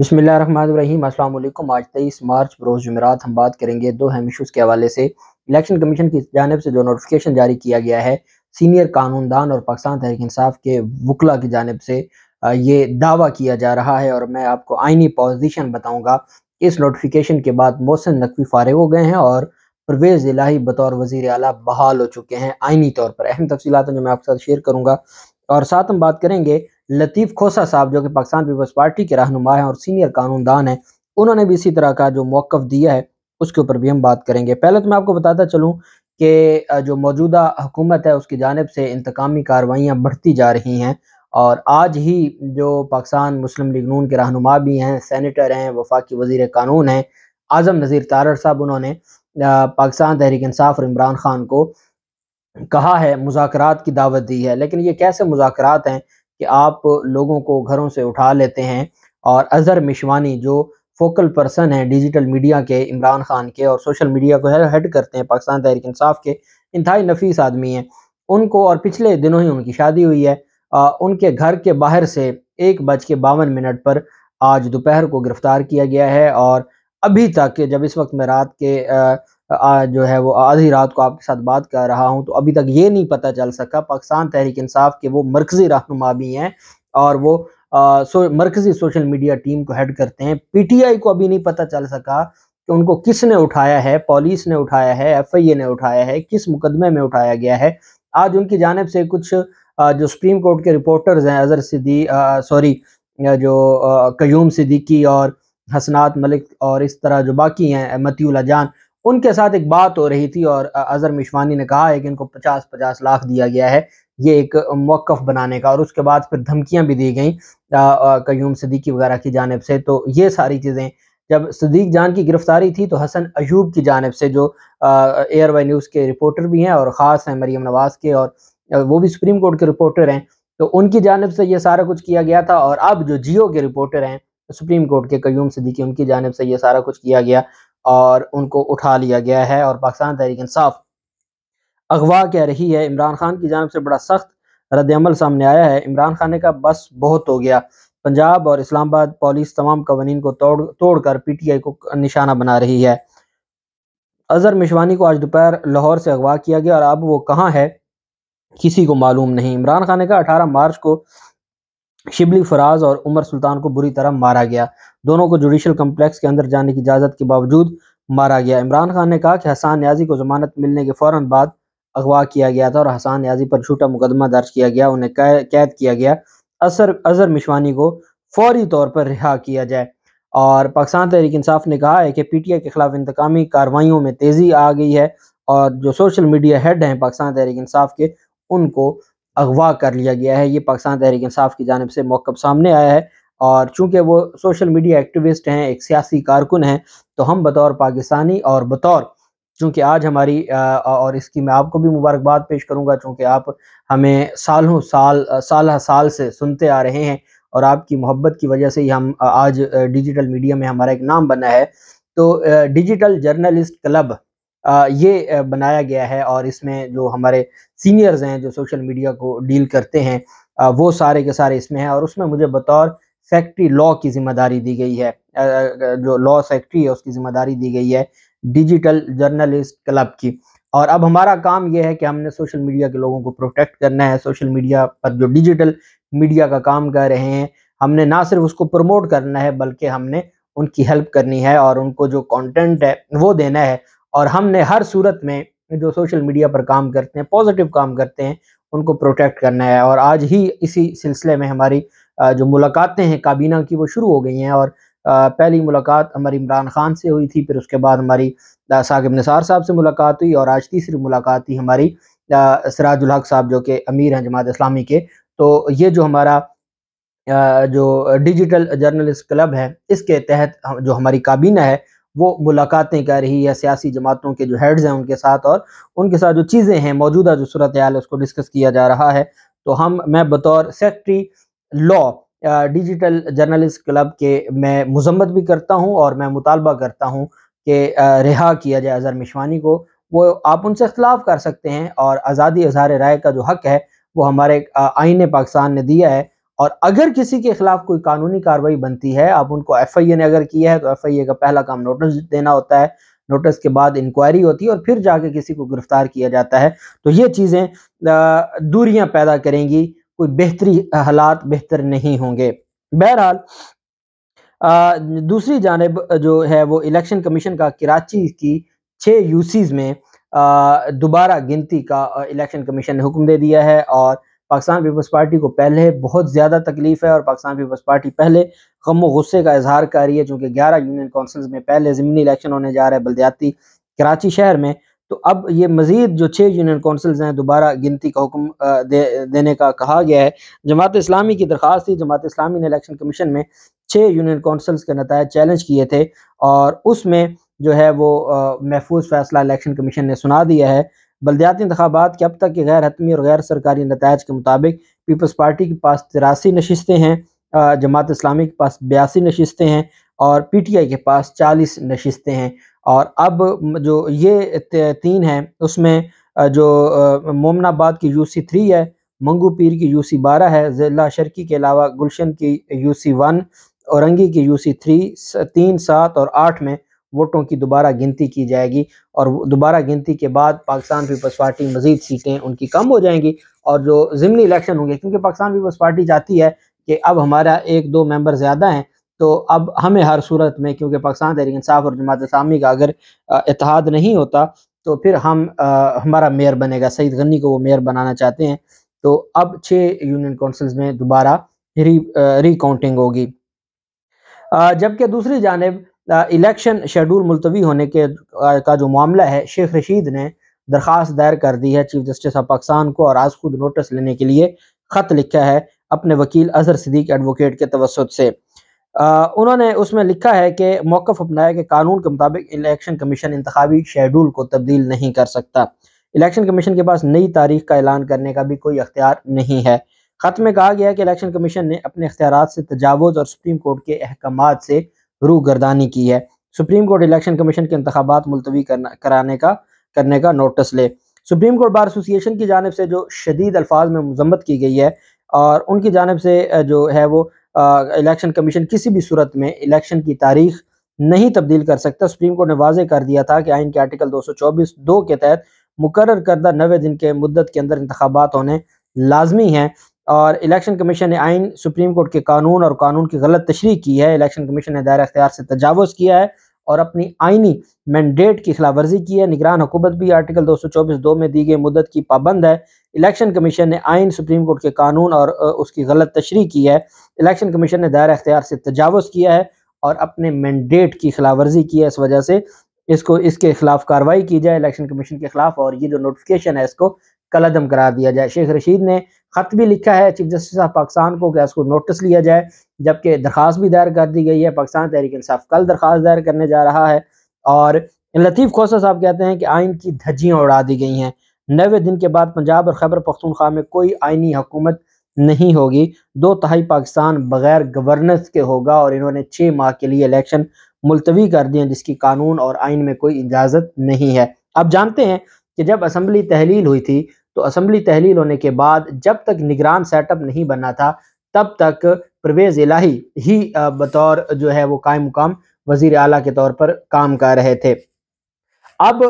बसमीम आज तेईस मार्च बरोज़ जुमेरात हम बात करेंगे दो अहम इशूज़ के हवाले से इलेक्शन कमीशन की जानब से जो नोटिफिकेशन जारी किया गया है सीनियर कानूनदान और पाकिस्तान तहरीक इंसाफ के वकला की जानब से ये दावा किया जा रहा है और मैं आपको आइनी पोजिशन बताऊँगा इस नोटिफिकेशन के बाद मोहसिन नकवी फारग हो गए हैं और परवेज़ इलाही बतौर वज़ी अला बहाल हो चुके हैं आइनी तौर पर अहम तफसीत जो मैं आपके साथ शेयर करूँगा और साथ हम बात करेंगे लतीफ़ खोसा साहब जो कि पाकिस्तान पीपल्स पार्टी के रहनुमा हैं और सीनियर कानूनदान हैं उन्होंने भी इसी तरह का जो मौक़ दिया है उसके ऊपर भी हम बात करेंगे पहले तो मैं आपको बताता चलूँ कि जो मौजूदा हुकूमत है उसकी जानब से इंतकामी कार्रवाइयाँ बढ़ती जा रही हैं और आज ही जो पाकिस्तान मुस्लिम लीग नून के रहनुमा भी हैं सैनिटर हैं वफाकी वजीर कानून हैं आज़म नज़ीर तारर साहब उन्होंने पाकिस्तान तहरीक इंसाफ और इमरान खान को कहा है मुजाकर की दावत दी है लेकिन ये कैसे मुजाकर हैं कि आप लोगों को घरों से उठा लेते हैं और अजहर मिशवानी जो फोकल पर्सन है डिजिटल मीडिया के इमरान खान के और सोशल मीडिया को हेड करते हैं पाकिस्तान तहरीक इंसाफ के इंतहाई नफीस आदमी हैं उनको और पिछले दिनों ही उनकी शादी हुई है आ, उनके घर के बाहर से एक बज के बावन मिनट पर आज दोपहर को गिरफ्तार किया गया है और अभी तक जब इस वक्त मैं रात के आज जो है वो आधी रात को आपके साथ बात कर रहा हूँ तो अभी तक ये नहीं पता चल सका पाकिस्तान तहरीक इंसाफ के वो मरकज़ी रहनुमा भी हैं और वो आ, सो मरकज़ी सोशल मीडिया टीम को हेड करते हैं पीटीआई को अभी नहीं पता चल सका कि उनको किसने उठाया है पुलिस ने उठाया है एफआईए ने उठाया है किस मुकदमे में उठाया गया है आज उनकी जानब से कुछ आ, जो सुप्रीम कोर्ट के रिपोर्टर्स हैं अजहर सिद्दी सॉरी जो कयूम सिद्दीकी और हसनात मलिक और इस तरह जो बाकी हैं मतियला जान उनके साथ एक बात हो रही थी और अजहर मिशवानी ने कहा है कि इनको पचास पचास लाख दिया गया है ये एक मौक़ बनाने का और उसके बाद फिर धमकियां भी दी गई कयूम सदीकी वगैरह की जानब से तो ये सारी चीज़ें जब सदीक जान की गिरफ्तारी थी तो हसन अयूब की जानब से जो एयर वाई न्यूज़ के रिपोर्टर भी हैं और ख़ास हैं मरीम नवाज़ के और वो भी सुप्रीम कोर्ट के रिपोर्टर हैं तो उनकी जानब से ये सारा कुछ किया गया था और अब जो जियो के रिपोर्टर हैं सुप्रीम कोर्ट के कयूम सदीकी उनकी जानब से ये सारा कुछ किया गया और उनको उठा लिया गया है और पाकिस्तान तहरीक इंसाफ अगवा कह रही है इमरान खान की जानब से बड़ा सख्त रद्दमल सामने आया है इमरान खान ने कहा बस बहुत हो गया पंजाब और इस्लामाबाद पुलिस तमाम कवानीन को तोड़ तोड़ कर पी टी आई को निशाना बना रही है अजहर मिशवानी को आज दोपहर लाहौर से अगवा किया गया और अब वो कहाँ है किसी को मालूम नहीं इमरान खान ने कहा अठारह मार्च को शिबली फराज और उमर सुल्तान को बुरी तरह मारा गया दोनों को जुडिशल कम्प्लेक्स के अंदर जाने की इजाज़त के बावजूद मारा गया इमरान खान ने कहा कि हसान न्याजी को जमानत मिलने के फ़ौर बाद अगवा किया गया था और हसान न्याजी पर झूठा मुकदमा दर्ज किया गया उन्हें कैद किया गया असर अजहर मिशवानी को फौरी तौर पर रिहा किया जाए और पाकिस्तान तहरीक इंसाफ ने कहा है कि पी टी आई के खिलाफ इंतकामी कार्रवाइयों में तेज़ी आ गई है और जो सोशल मीडिया हेड हैं पाकिस्तान तहरीक इंसाफ के उनको अगवा कर लिया गया है ये पाकिस्तान तहरीक इंसाफ की जानब से मौक़ सामने आया है और चूंकि वो सोशल मीडिया एक्टिविस्ट हैं एक सियासी कारकुन हैं तो हम बतौर पाकिस्तानी और बतौर चूँकि आज हमारी और इसकी मैं आपको भी मुबारकबाद पेश करूँगा चूँकि आप हमें सालों साल साल साल से सुनते आ रहे हैं और आपकी मोहब्बत की वजह से ही हम आज डिजिटल मीडिया में हमारा एक नाम बना है तो डिजिटल जर्नलिस्ट क्लब ये बनाया गया है और इसमें जो हमारे सीनियर्स हैं जो सोशल मीडिया को डील करते हैं वो सारे के सारे इसमें हैं और उसमें मुझे बतौर फैक्ट्री लॉ की जिम्मेदारी दी गई है जो लॉ फैक्ट्री है उसकी जिम्मेदारी दी गई है डिजिटल जर्नलिस्ट क्लब की और अब हमारा काम यह है कि हमने सोशल मीडिया के लोगों को प्रोटेक्ट करना है सोशल मीडिया पर जो डिजिटल मीडिया का काम कर रहे हैं हमने ना सिर्फ उसको प्रमोट करना है बल्कि हमने उनकी हेल्प करनी है और उनको जो कंटेंट है वो देना है और हमने हर सूरत में जो सोशल मीडिया पर काम करते हैं पॉजिटिव काम करते हैं उनको प्रोटेक्ट करना है और आज ही इसी सिलसिले में हमारी जो मुलाकातें हैं काबीना की वो शुरू हो गई हैं और पहली मुलाकात हमारी इमरान खान से हुई थी फिर उसके बाद हमारी साकिब निसार साहब से मुलाकात हुई और आज तीसरी मुलाकात थी हमारी सराजुल हक साहब जो कि अमीर हैं जमात इस्लामी के तो ये जो हमारा जो डिजिटल जर्नलिस्ट क्लब है इसके तहत जो हमारी काबीना है वो मुलाकातें कर रही है सियासी जमातों के जो हेड्स हैं उनके साथ और उनके साथ जो चीज़ें हैं मौजूदा जो सूरत हाल है उसको डिस्कस किया जा रहा है तो हम मैं बतौर secretary law digital journalist club के मैं मजम्मत भी करता हूँ और मैं मुतालबा करता हूँ कि रिहा किया जाए अजहर मिशवानी को वो आप उनसे खिलाफ कर सकते हैं और आज़ादी अजहार राय का जो हक है वो हमारे आइन पाकिस्तान ने दिया है और अगर किसी के खिलाफ कोई कानूनी कार्रवाई बनती है आप उनको एफ ने अगर किया है तो एफ का पहला काम नोटिस देना होता है नोटिस के बाद इंक्वायरी होती है और फिर जाके किसी को गिरफ्तार किया जाता है तो ये चीज़ें दूरियां पैदा करेंगी कोई बेहतरी हालात बेहतर नहीं होंगे बहरहाल दूसरी जानब जो है वो इलेक्शन कमीशन का कराची की छः यूसीज़ में दोबारा गिनती का इलेक्शन कमीशन ने हुक्म दे दिया है और पाकिस्तान पीपल्स पार्टी को पहले बहुत ज़्यादा तकलीफ है और पाकिस्तान पीपल्स पार्टी पहले गम गुस्से का इजहार कर रही है चूँकि ग्यारह यूनियन काउंसिल्स में पहले जमीनी इलेक्शन होने जा रहा है बल्दियाती कराची शहर में तो अब ये मजीद जो छः यूनियन काउंसिल्स हैं दोबारा गिनती का हुक्म दे, देने का कहा गया है जमात इस्लामी की दरख्वास्त थी जमात इस्लामी ने इलेक्शन कमीशन में छः यूनियन काउंसिल्स के नतज चैलेंज किए थे और उसमें जो है वो महफूज फैसला इलेक्शन कमीशन ने सुना दिया है बलदियाती इंतबात के अब तक के गैर हतमी और गैर सरकारी नतज के मुताबिक पीपल्स पार्टी के पास तिरासी नशस्तें हैं जमात इस्लामी के पास बयासी नशस्तें हैं और पी टी आई के पास चालीस नशस्तें हैं और अब जो ये तीन हैं उसमें जो मोमनाबाद की यू सी थ्री है मंगू पीर की यू सी बारह है ज़िला शर्की के अलावा गुलशन की यू सी वन औरंगी की यू सी थ्री तीन सात और आठ में वोटों की दोबारा गिनती की जाएगी और दोबारा गिनती के बाद पाकिस्तान पीपल्स पार्टी मजीद सीटें उनकी कम हो जाएंगी और जो ज़िमनी इलेक्शन होंगे क्योंकि पाकिस्तान पीपल्स पार्टी चाहती है कि अब हमारा एक दो मेंबर ज़्यादा हैं तो अब हमें हर सूरत में क्योंकि पाकिस्तान तहरीक इंसाफ और जमात इस्लामी का अगर इतिहाद नहीं होता तो फिर हम आ, हमारा मेयर बनेगा सईद गनी को वो मेयर बनाना चाहते हैं तो अब छः यूनियन काउंसिल्स में दोबारा री रिकाउंटिंग होगी जबकि दूसरी जानब इलेक्शन शेड्यूल मुलतवी होने के का जो मामला है शेख रशीद ने दरख्वास्त दायर कर दी है चीफ जस्टिस ऑफ पाकिस्तान को और आज खुद नोटिस लेने के लिए ख़त लिखा है अपने वकील अजहर सदीक एडवोकेट के तवसत से आ, उन्होंने उसमें लिखा है कि मौकफ़ अपनाया कि कानून के मुताबिक इलेक्शन कमीशन इंतवी शेड्यूल को तब्दील नहीं कर सकता इलेक्शन कमीशन के पास नई तारीख का ऐलान करने का भी कोई अख्तियार नहीं है ख़त में कहा गया कि इलेक्शन कमीशन ने अपने अख्तियार से तजावज़ और सुप्रीम कोर्ट के अहकाम से गर्दानी की है सुप्रीम कोर्ट इलेक्शन कमीशन के इंतबात मुलतवी करना कराने का करने का नोटिस ले सुप्रीम कोर्ट बार एसोसिएशन की जानब से जो शदीद अल्फाज में मजम्मत की गई है और उनकी जानब से जो है वो इलेक्शन कमीशन किसी भी सूरत में इलेक्शन की तारीख नहीं तब्दील कर सकता सुप्रीम कोर्ट ने वाजे कर दिया था कि आइन के आर्टिकल 224 दो के तहत मुकर करदा नवे दिन के मुद्दत के अंदर इंतबात होने लाजमी हैं और इलेक्शन कमीशन ने आइन सुप्रीम कोर्ट के कानून और कानून की गलत तशरी की है इलेक्शन कमीशन ने दायरा अख्तियार से तजावज़ किया है और अपनी आइनी मैंडेट की खिलाफ वर्जी की है निगरान हुकूमत भी आर्टिकल दो सौ चौबीस दो में दी गई मुद्दत की पाबंद है इलेक्शन कमीशन ने आइन सुप्रीम कोर्ट के कानून और उसकी गलत तशरी की है इलेक्शन कमीशन ने दायरा अख्तियार से तजावज़ किया है और अपने मैंडेट की खिलाफ वर्जी की है इस वजह से इसको इसके खिलाफ कार्रवाई की जाए इलेक्शन कमीशन के खिलाफ और ये जो नोटिफिकेशन है इसको कलदम करार दिया जाए शेख रशीद ने ख़त भी लिखा है चीफ जस्टिस ऑफ पाकिस्तान को कि उसको नोटिस लिया जाए जबकि दरख्वास्त भी दायर कर दी गई है पाकिस्तान तहरीक इंसाफ कल दरख्वास्त दायर करने जा रहा है और लतीफ़ खोसा साहब कहते हैं कि आइन की धज्जियाँ उड़ा दी गई हैं नवे दिन के बाद पंजाब और खैबर पख्तूनख्वा में कोई आइनी हुकूमत नहीं होगी दो तहाई पाकिस्तान बगैर गवर्नेंस के होगा और इन्होंने छः माह के लिए इलेक्शन मुलतवी कर दिए जिसकी कानून और आइन में कोई इजाज़त नहीं है अब जानते हैं कि जब असम्बली तहलील हुई थी तो असम्बली तहलील होने के बाद जब तक निगरान सेटअप नहीं बना था तब तक परवेज इलाही ही बतौर जो है वो कायम मुकाम वजीर अला के तौर पर काम कर रहे थे अब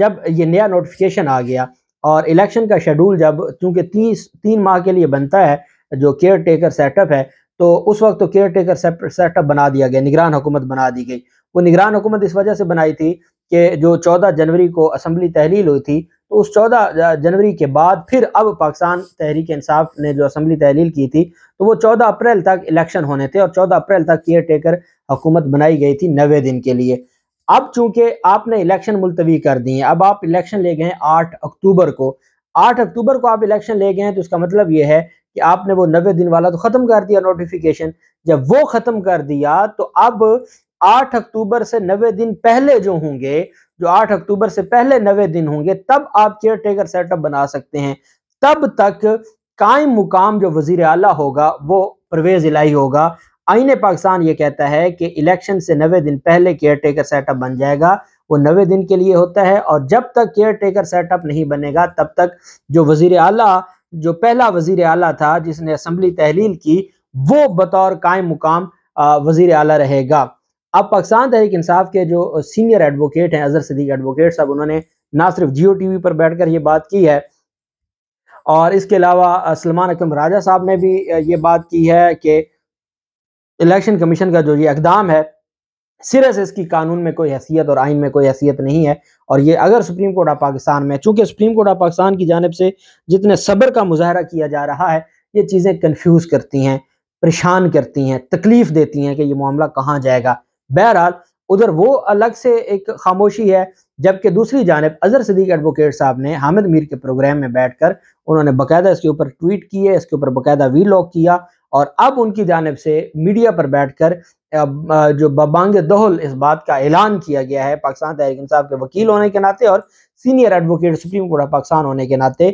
जब ये नया नोटिफिकेशन आ गया और इलेक्शन का शेड्यूल जब चूंकि तीस तीन माह के लिए बनता है जो केयर टेकर सेटअप है तो उस वक्त तो केयर टेकर सेटअप बना दिया गया निगरान हुकूमत बना दी गई वो निगरान हुकूमत इस वजह से बनाई थी कि जो 14 जनवरी को असम्बली तहलील हुई थी तो उस चौदह जनवरी के बाद फिर अब पाकिस्तान तहरीक इंसाफ ने जो असम्बली तहलील की थी तो वो चौदह अप्रैल तक इलेक्शन होने थे और चौदह अप्रैल तक केयर टेकर हुकूमत बनाई गई थी नबे दिन के लिए अब चूंकि आपने इलेक्शन मुलतवी कर दिए अब आप इलेक्शन ले गए आठ अक्टूबर को आठ अक्टूबर को आप इलेक्शन ले गए हैं तो उसका मतलब ये है कि आपने वो नबे दिन वाला तो ख़त्म कर दिया नोटिफिकेशन जब वो ख़त्म कर दिया तो अब आठ अक्टूबर से नबे दिन पहले जो होंगे जो 8 अक्टूबर से पहले नवे दिन होंगे तब आप केयर टेकर सेटअप बना सकते हैं तब तक कायम मुकाम जो वजीर अला होगा वो परवेज इलाही होगा आइन पाकिस्तान ये कहता है कि इलेक्शन से नवे दिन पहले केयर टेकर सेटअप बन जाएगा वो नवे दिन के लिए होता है और जब तक केयर टेकर सेटअप नहीं बनेगा तब तक जो वजीर अला जो पहला वजीर अला था जिसने असम्बली तहलील की वो बतौर कायम मुकाम वजीर अला रहेगा अब पाकिस्तान तहरीक इंसाफ के जो सीनियर एडवोकेट हैं अजहर सदीक एडवोकेट साहब उन्होंने ना सिर्फ जियो वी पर बैठकर ये बात की है और इसके अलावा सलमान अकम राजा साहब ने भी ये बात की है कि इलेक्शन कमीशन का जो ये इकदाम है सिरे से इसकी कानून में कोई हैसियत और आइन में कोई हैसियत नहीं है और ये अगर सुप्रीम कोर्ट ऑफ पाकिस्तान में चूंकि सुप्रीम कोर्ट ऑफ पाकिस्तान की जानब से जितने सब्र का मुजाहरा किया जा रहा है ये चीज़ें कन्फ्यूज़ करती हैं परेशान करती हैं तकलीफ़ देती हैं कि ये मामला कहाँ जाएगा बहरहाल उधर वो अलग से एक खामोशी है जबकि दूसरी जानब अजहर सदीक एडवोकेट साहब ने हामिद मीर के प्रोग्राम में बैठ कर उन्होंने बाकायदा इसके ऊपर ट्वीट किए इसके ऊपर बाकायदा वी किया और अब उनकी जानब से मीडिया पर बैठ कर जो बबांग दोहल इस बात का ऐलान किया गया है पाकिस्तान तहरीक इंसाफ के वकील होने के नाते और senior advocate supreme court of Pakistan होने के नाते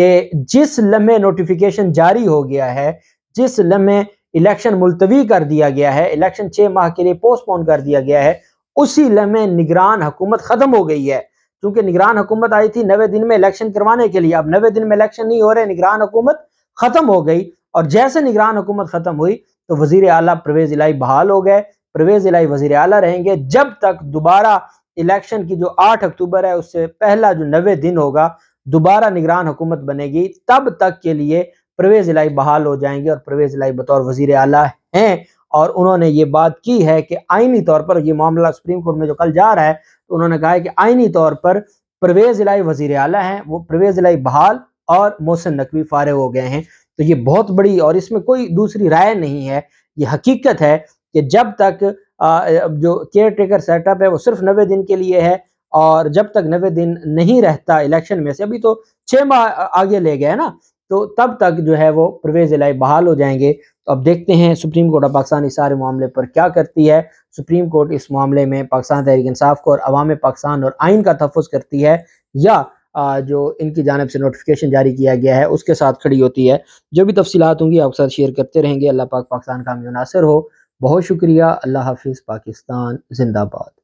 कि जिस लम्हे नोटिफिकेशन जारी हो गया है जिस लम्हे इलेक्शन मुलतवी कर दिया गया है इलेक्शन छह माह के लिए पोस्टपोन कर दिया गया है उसी लम्हे निगरान हुकूमत ख़त्म हो गई है क्योंकि निगरान हुकूमत आई थी नवे दिन में इलेक्शन करवाने के लिए अब नवे दिन में इलेक्शन नहीं हो रहे निगरान हुकूमत ख़त्म हो गई और जैसे निगरान हुकूमत ख़त्म हुई तो वजीर अला परवेज़ इलाई बहाल हो गए परवेज़ इलाई वजीर अला रहेंगे जब तक दोबारा इलेक्शन की जो आठ अक्टूबर है उससे पहला जो नवे दिन होगा दोबारा निगरान हुकूमत बनेगी तब तक के लिए परवेज इलाई बहाल हो जाएंगे और परवेज इलाई बतौर वजीर अला हैं और उन्होंने ये बात की है कि आइनी तौर पर ये मामला सुप्रीम कोर्ट में जो कल जा रहा है तो उन्होंने कहा है कि आइनी तौर पर परवेज इलाई वजीर आला हैं वो परवेज इलाई बहाल और मोहसिन नकवी फारे हो गए हैं तो ये बहुत बड़ी और इसमें कोई दूसरी राय नहीं है ये हकीकत है कि जब तक जो केयर टेकर सेटअप है वो सिर्फ नबे दिन के लिए है और जब तक नबे दिन नहीं रहता इलेक्शन में से अभी तो छः माह आगे ले गए ना तो तब तक जो है वो परवेज इलाई बहाल हो जाएंगे तो अब देखते हैं सुप्रीम कोर्ट ऑफ पाकिस्तान इस सारे मामले पर क्या करती है सुप्रीम कोर्ट इस मामले में पाकिस्तान तहरीक इंसाफ को और अवाम पाकिस्तान और आइन का तहफ़ करती है या जो इनकी जानब से नोटिफिकेशन जारी किया गया है उसके साथ खड़ी होती है जो भी तफसीत होंगी आपके साथ शेयर करते रहेंगे अल्लाह पाक पाकिस्तान का मुनासर हो बहुत शुक्रिया अल्लाह हाफिज़ पाकिस्तान जिंदाबाद